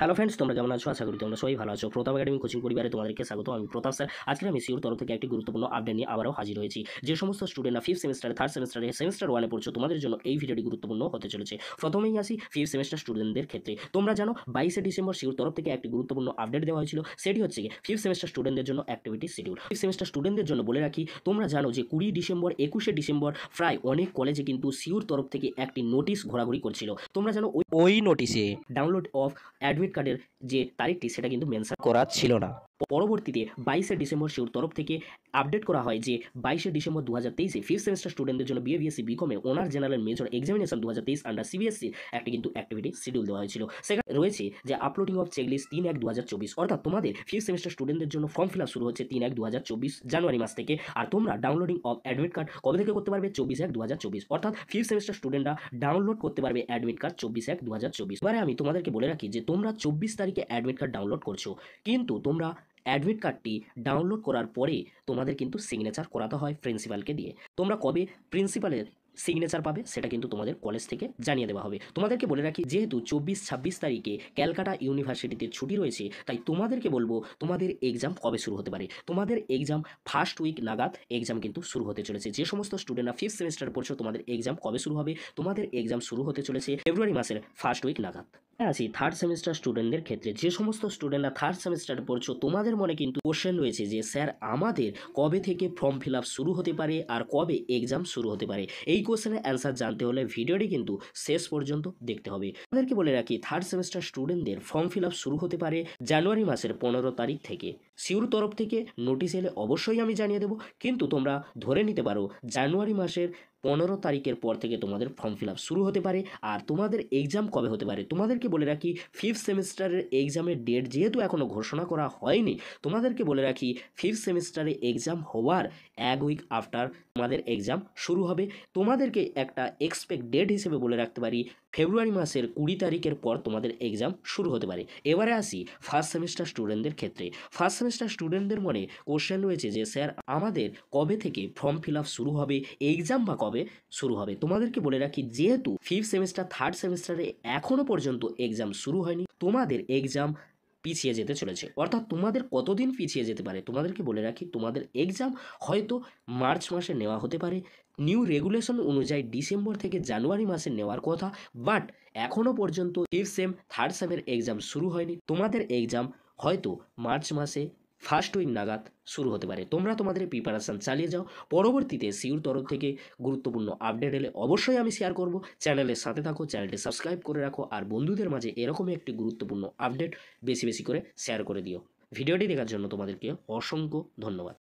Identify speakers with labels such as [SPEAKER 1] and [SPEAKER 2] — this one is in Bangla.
[SPEAKER 1] হ্যালো ফ্রেন্ডস তোমরা কেমন আছো আশা করি তোমরা সবাই ভালো আছো প্রতাপ একাডেমি কোচিং পরিবারে তোমাদেরকে স্বাগত আমি প্রতাপ স্যার আজকে আমি সিওর তরফ থেকে একটি গুরুত্বপূর্ণ আপডেট নিয়ে আবারও হাজির হয়েছি যে সমস্ত স্টুডেন্টরা ফিফথ সেমিস্টার থার্ড সেমিস্টারে সেমিস্টার ওয়ানে পড়ছো তোমাদের জন্য এই ভিডিওটি গুরুত্বপূর্ণ হতে চলেছে প্রথমেই আসি ফিফথ সেমিস্টার স্টুডেন্টদের ক্ষেত্রে তোমরা জানো বাইশে ডিসেম্বর সিওর তরফ থেকে একটি গুরুত্বপূর্ণ আপডেট দেওয়া হয়েছিল সেটি হচ্ছে কি ফিফথ সেমিস্টার স্টুডেন্টদের জন্য অ্যাক্টিভিটি শিডিউল ফিফথ সেমিস্টার স্টুডেন্টদের জন্য বলে রাখি তোমরা জানো যে কুড়ি ডিসেম্বর একুশে ডিসেম্বর প্রায় অনেক কলেজে কিন্তু সিওর তরফ থেকে একটি নোটিশ ঘোরাঘুরি করছিল তোমরা জানো ওই নোটিশে ডাউনলোড অফ অ্যাডমিন ডেবিট কার্ডের যে তারিখটি সেটা কিন্তু মেনশন করা ছিল না পরবর্তীতে বাইশে ডিসেম্বর সেউর তরফ থেকে আপডেট করা হয় যে বাইশে ডিসেম্বর দু হাজার তেইশে ফিফথ সেমিস্টার স্টুডেন্টদের জন্য বিএবিএসসি বিকমে ওনার জেনারেল মেজর এক্সামিনেশন দু হাজার তেইশ আন্ডার সিবিএসসি e একটি কিন্তু অ্যাক্টিভিটি শিডিউল দেওয়া হয়েছিল সেখানে রয়েছে যে আপলোডিং অফ চেকলিস্ট তিন এক দু হাজার চব্বিশ অর্থাৎ তোমাদের ফিফথ সেমিস্টার স্টুডেন্টদের জন্য ফর্ম ফিল আপ শুরু হচ্ছে তিন এক দু হাজার চব্বিশ জানুয়ারি মাস থেকে আর তোমরা ডাউনলোডিং অফ অ্যাডমিট কার্ড কবে থেকে করতে পারবে চব্বিশ এক দু হাজার চব্বিশ অর্থাৎ ফিফথ সেমিস্টার স্টুডেন্টরা ডাউনলোড করতে পারবে অ্যাডমিট কার্ড চব্বিশ এক দু হাজার চব্বিশ এবারে আমি তোমাদেরকে বলে রাখি যে তোমরা চব্বিশ তারিখে অ্যাডমিট কার্ড ডাউনলোড করছো কিন্তু তোমরা অ্যাডমিট কার্ডটি ডাউনলোড করার পরে তোমাদের কিন্তু সিগনেচার করাতে হয় প্রিন্সিপালকে দিয়ে তোমরা কবে প্রিন্সিপালের সিগনেচার পাবে সেটা কিন্তু তোমাদের কলেজ থেকে জানিয়ে দেওয়া হবে তোমাদেরকে বলে রাখি যেহেতু চব্বিশ ছাব্বিশ তারিখে ক্যালকাটা ইউনিভার্সিটিতে ছুটি রয়েছে তাই তোমাদেরকে বলবো তোমাদের এক্সাম কবে শুরু হতে পারে তোমাদের এক্সাম ফার্স্ট উইক নাগাদ এক্সাম কিন্তু শুরু হতে চলেছে যে সমস্ত স্টুডেন্টরা ফিফথ সেমিস্টার পড়ছো তোমাদের এক্সাম কবে শুরু হবে তোমাদের এক্সাম শুরু হতে চলেছে ফেব্রুয়ারি মাসের ফার্স্ট উইক নাগাদ আসি থার্ড সেমিস্টার স্টুডেন্টদের ক্ষেত্রে যে সমস্ত স্টুডেন্টরা থার্ড সেমিস্টার পড়ছো তোমাদের মনে কিন্তু কোশ্চেন রয়েছে যে স্যার আমাদের কবে থেকে ফর্ম ফিল শুরু হতে পারে আর কবে এক্সাম শুরু হতে পারে এই কোশ্চেনের অ্যান্সার জানতে হলে ভিডিওটি কিন্তু শেষ পর্যন্ত দেখতে হবে তাদেরকে বলে রাখি থার্ড সেমিস্টার স্টুডেন্টদের ফর্ম ফিল শুরু হতে পারে জানুয়ারি মাসের পনেরো তারিখ থেকে সিউর তরফ থেকে নোটিশ এলে অবশ্যই আমি জানিয়ে দেবো কিন্তু তোমরা ধরে নিতে পারো জানুয়ারি মাসের পনেরো তারিখের পর থেকে তোমাদের ফর্ম ফিল শুরু হতে পারে আর তোমাদের এক্সাম কবে হতে পারে তোমাদের তোমাদেরকে বলে রাখি ফিফথ সেমিস্টারের এক্সামের ডেট যেহেতু এখনও ঘোষণা করা হয়নি তোমাদেরকে বলে রাখি ফিফথ সেমিস্টারে এক্সাম হওয়ার এক উইক আফটার তোমাদের এক্সাম শুরু হবে তোমাদেরকে একটা এক্সপেক্ট ডেট হিসেবে বলে রাখতে পারি ফেব্রুয়ারি মাসের কুড়ি তারিখের পর তোমাদের এক্সাম শুরু হতে পারে এবারে আসি ফার্স্ট সেমিস্টার স্টুডেন্টদের ক্ষেত্রে ফার্স্ট সেমিস্টার স্টুডেন্টদের মনে কোশ্চেন রয়েছে যে স্যার আমাদের কবে থেকে ফর্ম ফিল আপ শুরু হবে এক্সাম বা কবে শুরু হবে তোমাদেরকে বলে রাখি যেহেতু ফিফথ সেমিস্টার থার্ড সেমিস্টারে এখনও পর্যন্ত এক্সাম শুরু হয়নি তোমাদের এক্সাম পিছিয়ে যেতে চলেছে অর্থাৎ তোমাদের কতদিন পিছিয়ে যেতে পারে তোমাদেরকে বলে রাখি তোমাদের এক্সাম হয়তো মার্চ মাসে নেওয়া হতে পারে নিউ রেগুলেশন অনুযায়ী ডিসেম্বর থেকে জানুয়ারি মাসে নেওয়ার কথা বাট এখনও পর্যন্ত ফিফথ সেম থার্ড সেমের এক্সাম শুরু হয়নি তোমাদের এক্সাম হয়তো মার্চ মাসে ফার্স্ট উইক নাগাদ শুরু হতে পারে তোমরা তোমাদের প্রিপারেশান চালিয়ে যাও পরবর্তীতে সিউর তরফ থেকে গুরুত্বপূর্ণ আপডেট এলে অবশ্যই আমি শেয়ার করব চ্যানেলের সাথে থাকো চ্যানেলটি সাবস্ক্রাইব করে রাখো আর বন্ধুদের মাঝে এরকমই একটি গুরুত্বপূর্ণ আপডেট বেশি বেশি করে শেয়ার করে দিও ভিডিওটি দেখার জন্য তোমাদেরকে অসংখ্য ধন্যবাদ